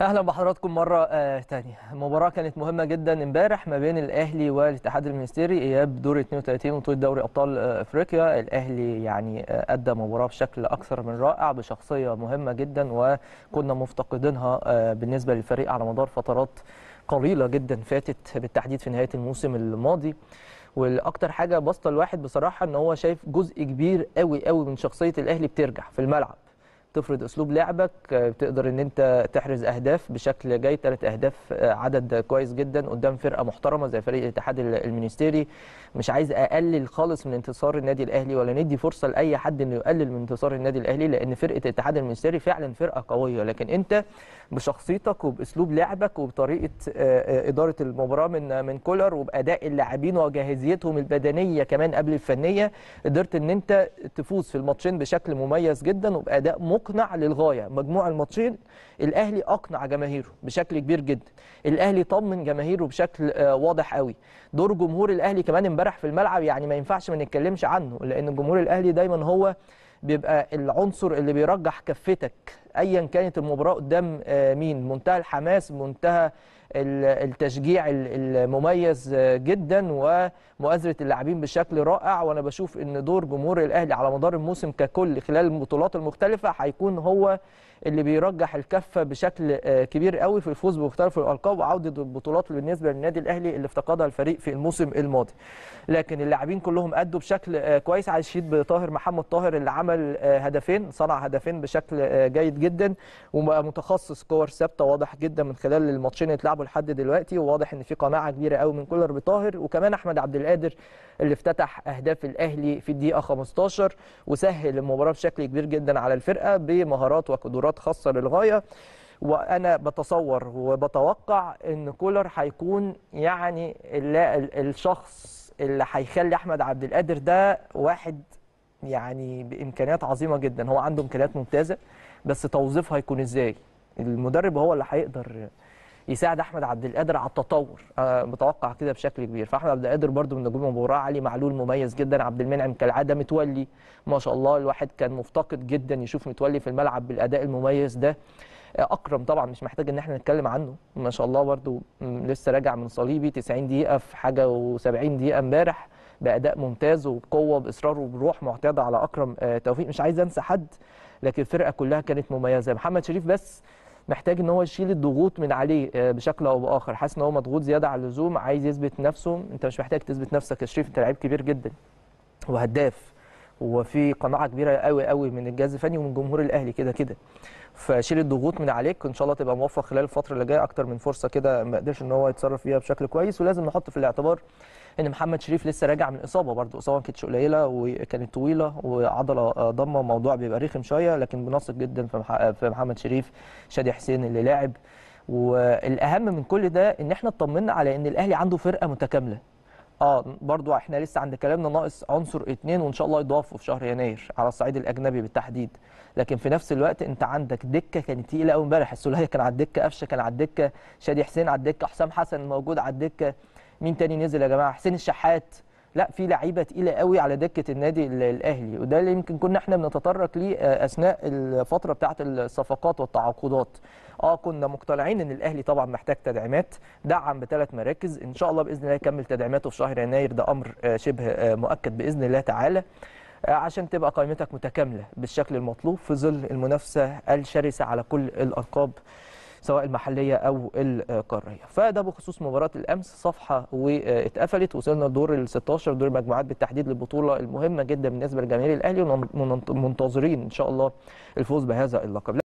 اهلا بحضراتكم مره ثانيه تانية مباراه كانت مهمه جدا امبارح ما بين الاهلي والاتحاد المنستيري اياب دور 32 بطوله دوري ابطال آه، افريقيا الاهلي يعني آه ادى مباراه بشكل اكثر من رائع بشخصيه مهمه جدا وكنا مفتقدينها آه بالنسبه للفريق على مدار فترات قليله جدا فاتت بالتحديد في نهايه الموسم الماضي والاكتر حاجه بسطه الواحد بصراحه ان هو شايف جزء كبير قوي قوي من شخصيه الاهلي بترجع في الملعب تفرض اسلوب لعبك آه، بتقدر ان انت تحرز اهداف بشكل جيد ثلاث اهداف آه، عدد كويس جدا قدام فرقه محترمه زي فريق الاتحاد المنستيري مش عايز اقلل خالص من انتصار النادي الاهلي ولا ندي فرصه لاي حد انه يقلل من انتصار النادي الاهلي لان فرقه الاتحاد المنستيري فعلا فرقه قويه لكن انت بشخصيتك وباسلوب لعبك وبطريقه آه، اداره المباراه من من كولر وباداء اللاعبين وجاهزيتهم البدنيه كمان قبل الفنيه قدرت ان انت تفوز في الماتشين بشكل مميز جدا وباداء مقنع مقنع للغايه مجموع الماتشين الاهلي اقنع جماهيره بشكل كبير جدا الاهلي طمن جماهيره بشكل آه، واضح قوي دور جمهور الاهلي كمان امبارح في الملعب يعني ما ينفعش ما نتكلمش عنه لان جمهور الاهلي دايما هو بيبقى العنصر اللي بيرجح كفتك ايا كانت المباراه قدام آه، مين منتهى الحماس منتهى التشجيع المميز آه، جدا ومؤازره اللاعبين بشكل رائع وانا بشوف ان دور جمهور الاهلي على مدار الموسم ككل خلال البطولات المختلفه هيكون هو اللي بيرجح الكفه بشكل آه، كبير قوي في الفوز بمختلف الالقاب وعوده البطولات بالنسبه للنادي الاهلي اللي افتقدها الفريق في الموسم الماضي. لكن اللاعبين كلهم ادوا بشكل كويس على الشيد بطاهر محمد طاهر اللي عمل هدفين صنع هدفين بشكل جيد جيد جدا وبقى متخصص كور ثابته واضح جدا من خلال الماتشين اللي اتلعبوا لحد دلوقتي وواضح ان في قناعه كبيره قوي من كولر بطاهر وكمان احمد عبد القادر اللي افتتح اهداف الاهلي في الدقيقه 15 وسهل المباراه بشكل كبير جدا على الفرقه بمهارات وقدرات خاصه للغايه وانا بتصور وبتوقع ان كولر هيكون يعني الشخص اللي هيخلي احمد عبد القادر ده واحد يعني بامكانيات عظيمه جدا هو عنده امكانيات ممتازه بس توظيفها هيكون ازاي المدرب هو اللي هيقدر يساعد احمد عبد القادر على التطور متوقع كده بشكل كبير فاحمد عبد القادر برده من نجوم المباراه علي معلول مميز جدا عبد المنعم كالعاده متولي ما شاء الله الواحد كان مفتقد جدا يشوف متولي في الملعب بالاداء المميز ده اكرم طبعا مش محتاج ان احنا نتكلم عنه ما شاء الله برده لسه راجع من صليبي 90 دقيقه في حاجه و70 دقيقه امبارح باداء ممتاز وبقوه باصرار وبروح معتاده على اكرم آه، توفيق مش عايز انسى حد لكن الفرقه كلها كانت مميزه محمد شريف بس محتاج ان هو يشيل الضغوط من عليه آه، بشكل او باخر حاسس ان هو مضغوط زياده على اللزوم عايز يثبت نفسه انت مش محتاج تثبت نفسك يا شريف انت لعيب كبير جدا وهداف وفي قناعه كبيره قوي قوي من الجهاز الفني ومن جمهور الاهلي كده كده فشيل الضغوط من عليك ان شاء الله تبقى موفق خلال الفتره اللي جايه اكتر من فرصه كده ما قدرش ان هو يتصرف فيها بشكل كويس ولازم نحط في الاعتبار ان محمد شريف لسه راجع من اصابه برده اصابه ما كانتش قليله وكانت طويله وعضله ضمه موضوع بيبقى رخم شويه لكن بنثق جدا في محمد شريف شادي حسين اللي لاعب والاهم من كل ده ان احنا اطمنا على ان الاهلي عنده فرقه متكامله اه برضو احنا لسه عند كلامنا ناقص عنصر اتنين وان شاء الله يضافوا في شهر يناير على الصعيد الاجنبي بالتحديد لكن في نفس الوقت انت عندك دكه كانت تقيله قوي امبارح السوليه كان على الدكه قفشه كان على الدكه شادي حسين على الدكه حسام حسن موجود على الدكه مين تاني نزل يا جماعه حسين الشحات لا في لعيبه تقيله قوي على دكه النادي الاهلي وده اللي يمكن كنا احنا بنتطرق ليه آه، اثناء الفتره بتاعه الصفقات والتعاقدات اه كنا مقتنعين ان الاهلي طبعا محتاج تدعيمات دعم بثلاث مراكز ان شاء الله باذن الله يكمل تدعيماته في شهر يناير ده امر آه، شبه آه، مؤكد باذن الله تعالى عشان تبقى قائمتك متكامله بالشكل المطلوب في ظل المنافسه الشرسه على كل الالقاب سواء المحليه او القاريه فده بخصوص مباراه الامس صفحه واتقفلت وصلنا لدور ال 16 دور المجموعات بالتحديد للبطوله المهمه جدا بالنسبه لجماهير الاهلي ومنتظرين ان شاء الله الفوز بهذا اللقب